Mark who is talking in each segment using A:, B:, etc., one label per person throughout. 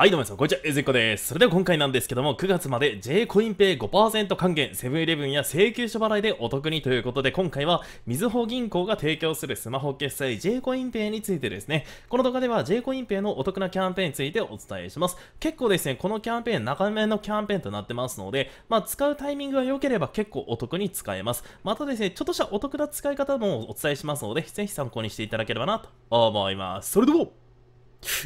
A: はいどうも皆さん、こんにちは、えずいこです。それでは今回なんですけども、9月まで J コインペイ5%還元、セブンイレブンや請求書払いでお得にということで、今回は、みずほ銀行が提供するスマホ決済 J コインペイについてですね、この動画では J コインペイのお得なキャンペーンについてお伝えします。結構ですね、このキャンペーン、長めのキャンペーンとなってますので、まあ、使うタイミングが良ければ結構お得に使えます。またですね、ちょっとしたお得な使い方もお伝えしますので、ぜひ参考にしていただければなと思います。それでは、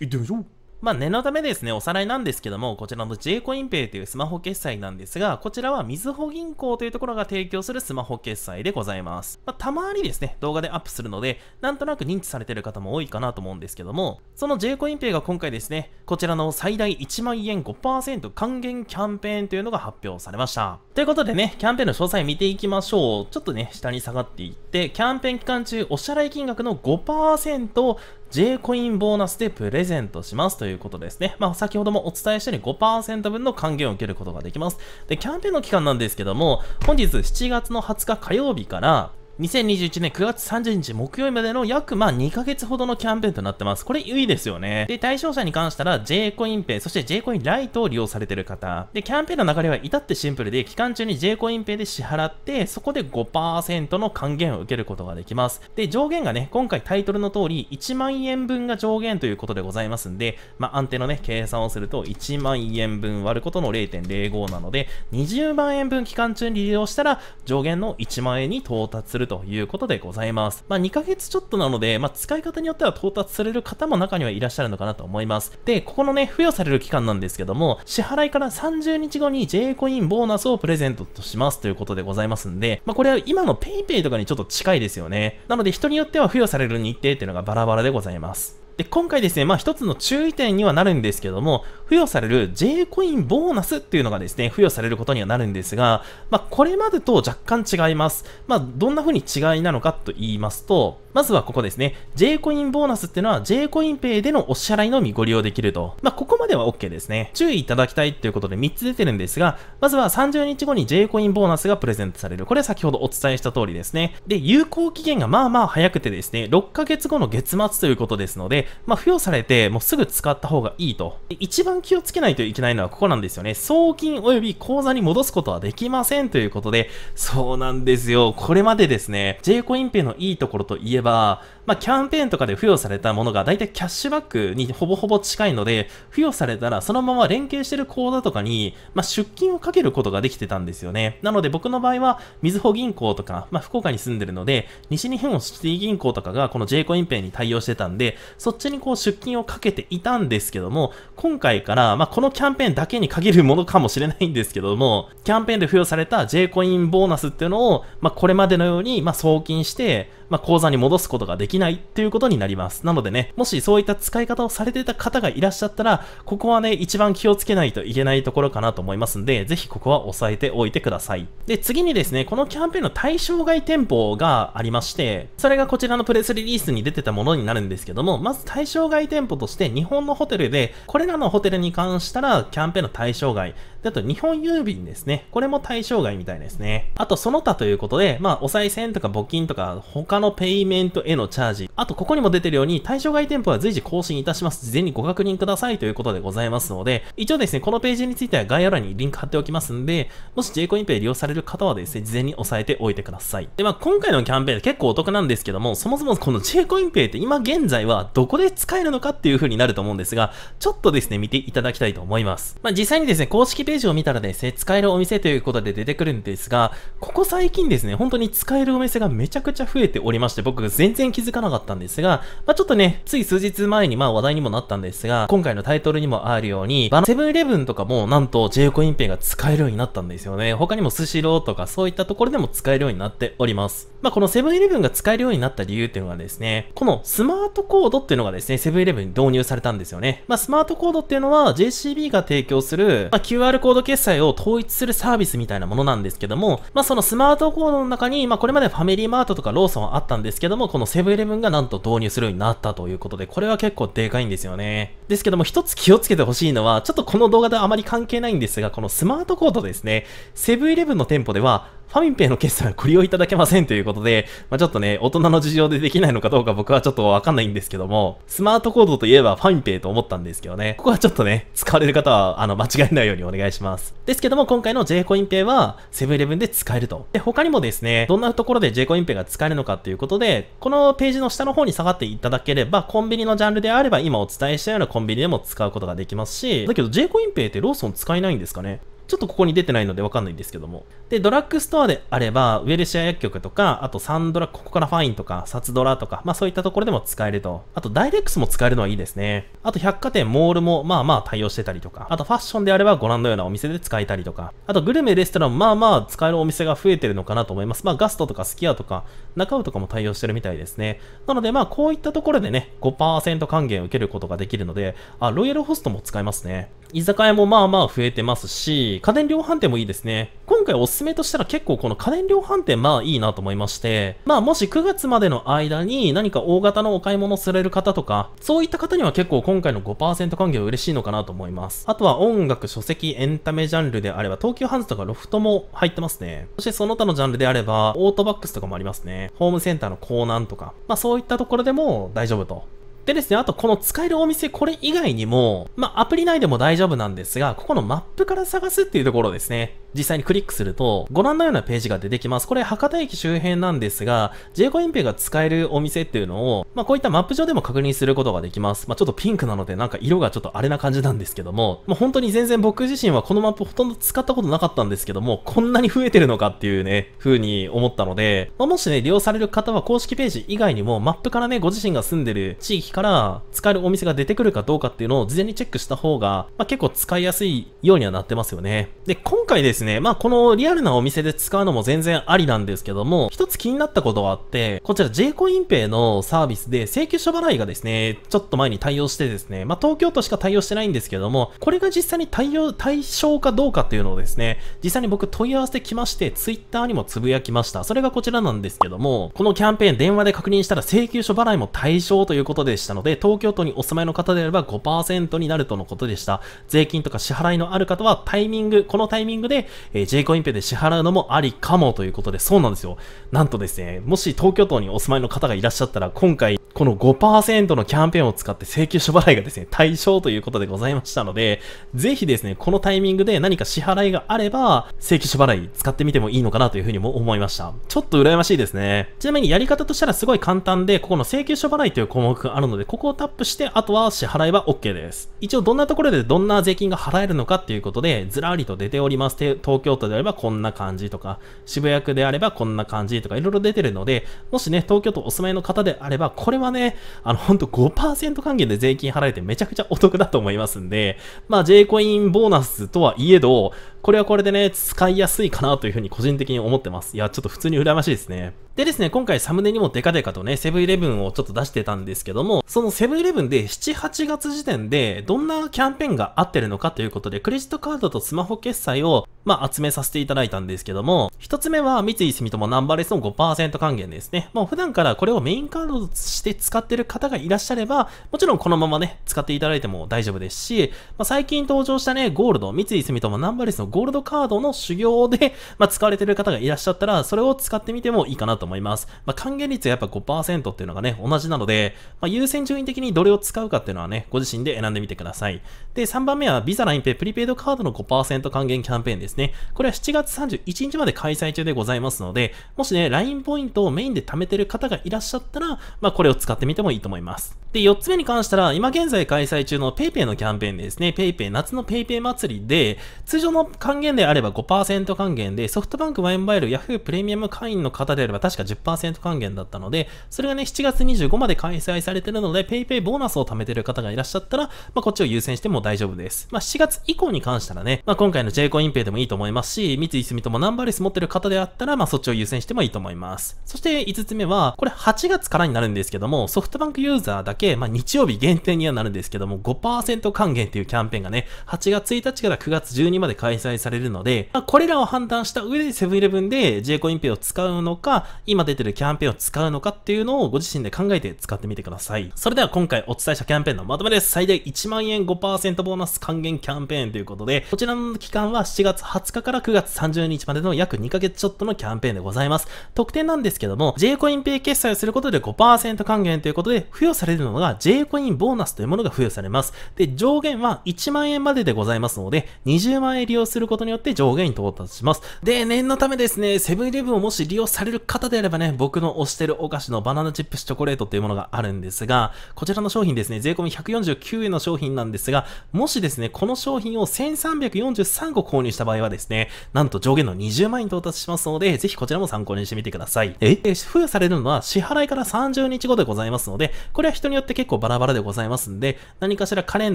A: いってみましょうまあ、念のためですね、おさらいなんですけども、こちらの J コインペイというスマホ決済なんですが、こちらはみずほ銀行というところが提供するスマホ決済でございます。まあ、たまにですね、動画でアップするので、なんとなく認知されてる方も多いかなと思うんですけども、その J コインペイが今回ですね、こちらの最大1万円5%還元キャンペーンというのが発表されました。ということでね、キャンペーンの詳細見ていきましょう。ちょっとね、下に下がっていって、キャンペーン期間中、お支払い金額の5%を J コインボーナスでプレゼントしますということですね。まあ、先ほどもお伝えしたように5%分の還元を受けることができます。で、キャンペーンの期間なんですけども、本日7月の20日火曜日から、2021年9月30日木曜日までの約まあ2ヶ月ほどのキャンペーンとなってます。これいいですよね。で、対象者に関したら J コインペイ、そして J コインライトを利用されてる方。で、キャンペーンの流れは至ってシンプルで、期間中に J コインペイで支払って、そこで5%の還元を受けることができます。で、上限がね、今回タイトルの通り1万円分が上限ということでございますんで、まあ、安定のね、計算をすると1万円分割ることの0.05なので、20万円分期間中に利用したら上限の1万円に到達するということでございます。まあ、2ヶ月ちょっとなので、まあ、使い方によっては到達される方も中にはいらっしゃるのかなと思います。で、ここのね、付与される期間なんですけども、支払いから30日後に J コインボーナスをプレゼントとしますということでございますんで、まあ、これは今の PayPay とかにちょっと近いですよね。なので、人によっては付与される日程っていうのがバラバラでございます。で、今回ですね、まあ一つの注意点にはなるんですけども、付与される J コインボーナスっていうのがですね、付与されることにはなるんですが、まあこれまでと若干違います。まあどんな風に違いなのかと言いますと、まずはここですね、J コインボーナスっていうのは J コインペイでのお支払いのみご利用できると。まあここまでは OK ですね。注意いただきたいということで3つ出てるんですが、まずは30日後に J コインボーナスがプレゼントされる。これは先ほどお伝えした通りですね。で、有効期限がまあまあ早くてですね、6ヶ月後の月末ということですので、まあ、付与されて、もうすぐ使った方がいいと。一番気をつけないといけないのはここなんですよね。送金及び口座に戻すことはできませんということで、そうなんですよ。これまでですね、J コインペイのいいところといえば、まあ、キャンペーンとかで付与されたものがだいたいキャッシュバックにほぼほぼ近いので、付与されたらそのまま連携してる口座とかに、まあ、出金をかけることができてたんですよね。なので僕の場合は、みずほ銀行とか、まあ、福岡に住んでるので、西日本シティ銀行とかがこの J コインペイに対応してたんで、そっっちにこう出勤をかけていたんですけども、今回から、まあ、このキャンペーンだけに限るものかもしれないんですけども、キャンペーンで付与された J コインボーナスっていうのを、まあ、これまでのように、ま送金して、まあ、口座に戻すことができないっていうことになります。なのでね、もしそういった使い方をされてた方がいらっしゃったら、ここはね、一番気をつけないといけないところかなと思いますんで、ぜひここは押さえておいてください。で、次にですね、このキャンペーンの対象外店舗がありまして、それがこちらのプレスリリースに出てたものになるんですけども、まず対象外店舗として日本のホテルで、これらのホテルに関したら、キャンペーンの対象外。で、あと日本郵便ですね。これも対象外みたいですね。あとその他ということで、まあ、お賽銭とか募金とか、他のペイメントへのチャージ、あとここにも出てるように対象外店舗は随時更新いたします。事前にご確認くださいということでございますので、一応ですね、このページについては概要欄にリンク貼っておきますんで、もし j コインペイ利用される方はですね、事前に押さえておいてください。で、まあ今回のキャンペーン結構お得なんですけども、そもそもこの j コインペイって今現在はどこで使えるのかっていう風になると思うんですが、ちょっとですね、見ていただきたいと思います。まあ実際にですね、公式ページを見たらですね、使えるお店ということで出てくるんですが、ここ最近ですね、本当に使えるお店がめちゃくちゃ増えておりまして、僕全然気づかなかったんですが、まあ、ちょっとね、つい数日前にまあ話題にもなったんですが、今回のタイトルにもあるように、セブンイレブンとかもなんと J コインペイが使えるようになったんですよね。他にもスシローとかそういったところでも使えるようになっております。まあ、このセブンイレブンが使えるようになった理由っていうのはですね、このスマートコードっていうのがですね、セブンイレブンに導入されたんですよね。まあ、スマートコードっていうのは JCB が提供する、まあ、QR コード決済を統一するサービスみたいなものなんですけども、まあ、そのスマートコードの中に、まあ、これまでファミリーマートとかローソン、あったんですけども、このセブンイレブンがなんと導入するようになったということで、これは結構でかいんですよね。ですけども、一つ気をつけてほしいのは、ちょっとこの動画ではあまり関係ないんですが、このスマートコードですね。セブンイレブンの店舗では、ファミペイの決済はご利用いただけませんということで、まあ、ちょっとね、大人の事情でできないのかどうか僕はちょっとわかんないんですけども、スマートコードといえばファミペイと思ったんですけどね、ここはちょっとね、使われる方は、あの、間違えないようにお願いします。ですけども、今回の J コインペイは、セブンイレブンで使えると。で、他にもですね、どんなところで J コインペイが使えるのかっていうことで、このページの下の方に下がっていただければ、コンビニのジャンルであれば、今お伝えしたようなコンビニでも使うことができますし、だけど J コインペイってローソン使えないんですかねちょっとここに出てないのでわかんないんですけども。で、ドラッグストアであれば、ウェルシア薬局とか、あとサンドラ、ここからファインとか、サツドラとか、まあそういったところでも使えると。あと、ダイレックスも使えるのはいいですね。あと、百貨店、モールもまあまあ対応してたりとか、あとファッションであればご覧のようなお店で使えたりとか、あとグルメ、レストラン、まあまあ使えるお店が増えてるのかなと思います。まあガストとかスキアとか、中尾とかも対応してるみたいですね。なのでまあこういったところでね、5%還元を受けることができるので、あ、ロイヤルホストも使えますね。居酒屋もまあまあ増えてますし、家電量販店もいいですね。今回おすすめとしたら結構この家電量販店まあいいなと思いまして、まあもし9月までの間に何か大型のお買い物される方とか、そういった方には結構今回の5%還元嬉しいのかなと思います。あとは音楽、書籍、エンタメジャンルであれば、東急ハンズとかロフトも入ってますね。そしてその他のジャンルであれば、オートバックスとかもありますね。ホームセンターの港南とか、まあそういったところでも大丈夫とでですね、あとこの使えるお店、これ以外にも、まあ、アプリ内でも大丈夫なんですが、ここのマップから探すっていうところですね。実際にクリックすると、ご覧のようなページが出てきます。これ、博多駅周辺なんですが、j 5円ペイが使えるお店っていうのを、まあ、こういったマップ上でも確認することができます。まあ、ちょっとピンクなので、なんか色がちょっとあれな感じなんですけども、ま本当に全然僕自身はこのマップほとんど使ったことなかったんですけども、こんなに増えてるのかっていうね、風に思ったので、まあ、もしね、利用される方は公式ページ以外にも、マップからね、ご自身が住んでる地域から使えるお店が出てくるかどうかっていうのを事前にチェックした方が、まあ、結構使いやすいようにはなってますよね。で、今回ですね、まあこのリアルなお店で使うのも全然ありなんですけども、一つ気になったことがあって、こちら J コインペイのサービスで請求書払いがですね、ちょっと前に対応してですね、まあ東京都しか対応してないんですけども、これが実際に対応、対象かどうかっていうのをですね、実際に僕問い合わせてきまして、Twitter にもつぶやきました。それがこちらなんですけども、このキャンペーン電話で確認したら請求書払いも対象ということでしたので、東京都にお住まいの方であれば5%になるとのことでした。税金とか支払いのある方はタイミング、このタイミングで、えー、J コインペイで支払うのもありかもということで、そうなんですよ。なんとですね、もし東京都にお住まいの方がいらっしゃったら、今回、この5%のキャンペーンを使って請求書払いがですね、対象ということでございましたので、ぜひですね、このタイミングで何か支払いがあれば、請求書払い使ってみてもいいのかなというふうにも思いました。ちょっと羨ましいですね。ちなみにやり方としたらすごい簡単で、ここの請求書払いという項目があるので、ここをタップして、あとは支払いは OK です。一応どんなところでどんな税金が払えるのかっていうことで、ずらりと出ております。東京都であればこんな感じとか、渋谷区であればこんな感じとか、いろいろ出てるので、もしね、東京都お住まいの方であれば、これはね、あの、ほんと5%還元で税金払えてめちゃくちゃお得だと思いますんで、まあ、J コインボーナスとはいえど、これはこれでね、使いやすいかなというふうに個人的に思ってます。いや、ちょっと普通に羨ましいですね。でですね、今回サムネにもデカデカとね、セブンイレブンをちょっと出してたんですけども、そのセブンイレブンで7、8月時点でどんなキャンペーンが合ってるのかということで、クレジットカードとスマホ決済を、まあ、集めさせていただいたんですけども、一つ目は三井住友ナンバーレスの5%還元ですね。もう普段からこれをメインカードとして使ってる方がいらっしゃれば、もちろんこのままね、使っていただいても大丈夫ですし、まあ、最近登場したね、ゴールド、三井住友ナンバーレスのゴールドカードの修行で、まあ、使われてる方がいらっしゃったら、それを使ってみてもいいかなと思います。まあ、還元率はやっぱ5%っていうのがね、同じなので、まあ、優先順位的にどれを使うかっていうのはね、ご自身で選んでみてください。で、3番目はビザラインペイプリペイドカードの5%還元キャンペーンですね。これは7月31日まで開催中でございますので、もしね、LINE ポイントをメインで貯めてる方がいらっしゃったら、まあ、これを使ってみてもいいと思います。で、4つ目に関したら、今現在開催中の PayPay のキャンペーンですね、PayPay 夏の PayPay 祭りで、通常の還元であれば5%還元で、ソフトバンク、ワイモバイル、ヤフープレミアム会員の方であれば確か10%還元だったので、それがね、7月25まで開催されてるのので、PayPay ボーナスを貯めてる方がいらっしゃったら、まあ、こっちを優先しても大丈夫です。まあ、7月以降に関したらね、まあ、今回の J コインペイでもいいと思いますし、三井住友ナンバーレス持ってる方であったら、まあ、そっちを優先してもいいと思います。そして、5つ目は、これ8月からになるんですけども、ソフトバンクユーザーだけ、まあ、日曜日限定にはなるんですけども、5%還元っていうキャンペーンがね、8月1日から9月12まで開催されるので、まあ、これらを判断した上でセブンイレブンで J コインペイを使うのか、今出てるキャンペーンを使うのかっていうのをご自身で考えて使ってみてください。それでは今回お伝えしたキャンペーンのまとめです。最大1万円5%ボーナス還元キャンペーンということで、こちらの期間は7月20日から9月30日までの約2ヶ月ちょっとのキャンペーンでございます。特典なんですけども、J コインペイ決済をすることで5%還元ということで、付与されるのが J コインボーナスというものが付与されます。で、上限は1万円まででございますので、20万円利用することによって上限に到達します。で、念のためですね、セブンイレブンをもし利用される方であればね、僕の推してるお菓子のバナナチップスチョコレートというものがあるんですが、が、こちらの商品ですね、税込み149円の商品なんですが、もしですね、この商品を1343個購入した場合はですね、なんと上限の20万円到達しますので、ぜひこちらも参考にしてみてください。え、付与されるのは支払いから30日後でございますので、これは人によって結構バラバラでございますんで、何かしらカレン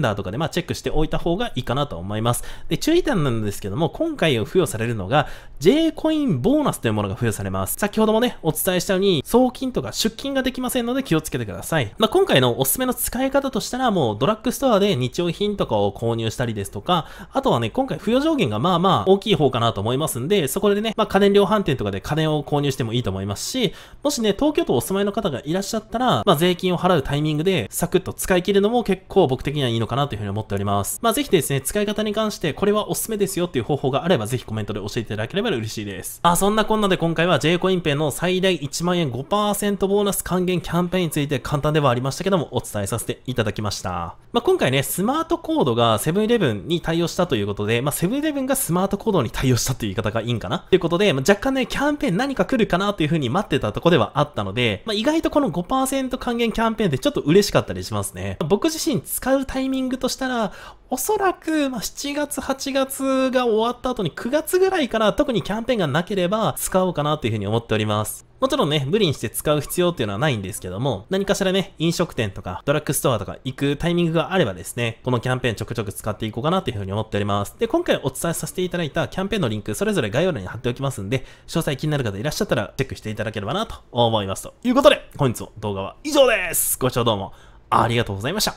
A: ダーとかでまあチェックしておいた方がいいかなと思います。で、注意点なんですけども、今回付与されるのが、J コインボーナスというものが付与されます。先ほどもね、お伝えしたように、送金とか出金ができませんので気をつけてください。まあ今回のおすすめの使い方としたら、もうドラッグストアで日用品とかを購入したりですとか、あとはね、今回付与上限がまあまあ大きい方かなと思いますんで、そこでね、まあ家電量販店とかで家電を購入してもいいと思いますし、もしね、東京都お住まいの方がいらっしゃったら、まあ税金を払うタイミングでサクッと使い切るのも結構僕的にはいいのかなというふうに思っております。まあぜひですね、使い方に関してこれはおすすめですよっていう方法があればぜひコメントで教えていただければ嬉しいです。まあそんなこんなで今回は J コインペイの最大1万円5%ボーナス還元キャンペーンについて簡単ではありますましたけども、お伝えさせていただきました。まあ、今回ね、スマートコードがセブンイレブンに対応したということで、まあ、セブンイレブンがスマートコードに対応したという言い方がいいんかなということで、まあ、若干ね、キャンペーン何か来るかなというふうに待ってたとこではあったので、まあ、意外とこの5%還元キャンペーンってちょっと嬉しかったりしますね。僕自身使うタイミングとしたら、おそらく、ま7月、8月が終わった後に9月ぐらいから特にキャンペーンがなければ使おうかなというふうに思っております。もちろんね、無理にして使う必要っていうのはないんですけども、何かしらね、飲食店とかドラッグストアとか行くタイミングがあればですね、このキャンペーンちょくちょく使っていこうかなというふうに思っております。で、今回お伝えさせていただいたキャンペーンのリンク、それぞれ概要欄に貼っておきますんで、詳細気になる方いらっしゃったらチェックしていただければなと思います。ということで、本日の動画は以上です。ご視聴どうもありがとうございました。